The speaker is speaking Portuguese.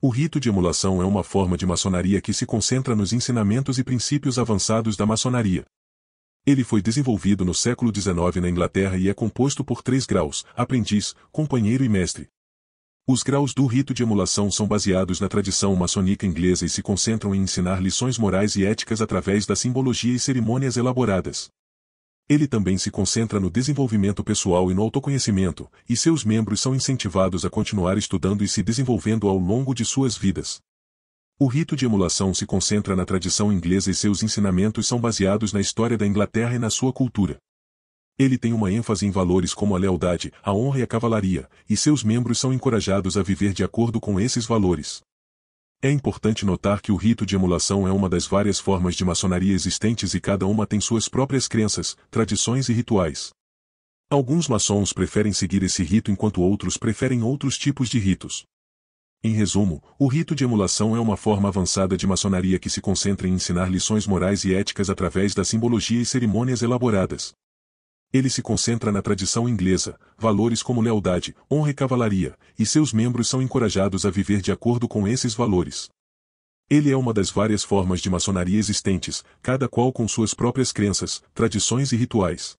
O rito de emulação é uma forma de maçonaria que se concentra nos ensinamentos e princípios avançados da maçonaria. Ele foi desenvolvido no século XIX na Inglaterra e é composto por três graus, aprendiz, companheiro e mestre. Os graus do rito de emulação são baseados na tradição maçônica inglesa e se concentram em ensinar lições morais e éticas através da simbologia e cerimônias elaboradas. Ele também se concentra no desenvolvimento pessoal e no autoconhecimento, e seus membros são incentivados a continuar estudando e se desenvolvendo ao longo de suas vidas. O rito de emulação se concentra na tradição inglesa e seus ensinamentos são baseados na história da Inglaterra e na sua cultura. Ele tem uma ênfase em valores como a lealdade, a honra e a cavalaria, e seus membros são encorajados a viver de acordo com esses valores. É importante notar que o rito de emulação é uma das várias formas de maçonaria existentes e cada uma tem suas próprias crenças, tradições e rituais. Alguns maçons preferem seguir esse rito enquanto outros preferem outros tipos de ritos. Em resumo, o rito de emulação é uma forma avançada de maçonaria que se concentra em ensinar lições morais e éticas através da simbologia e cerimônias elaboradas. Ele se concentra na tradição inglesa, valores como lealdade, honra e cavalaria, e seus membros são encorajados a viver de acordo com esses valores. Ele é uma das várias formas de maçonaria existentes, cada qual com suas próprias crenças, tradições e rituais.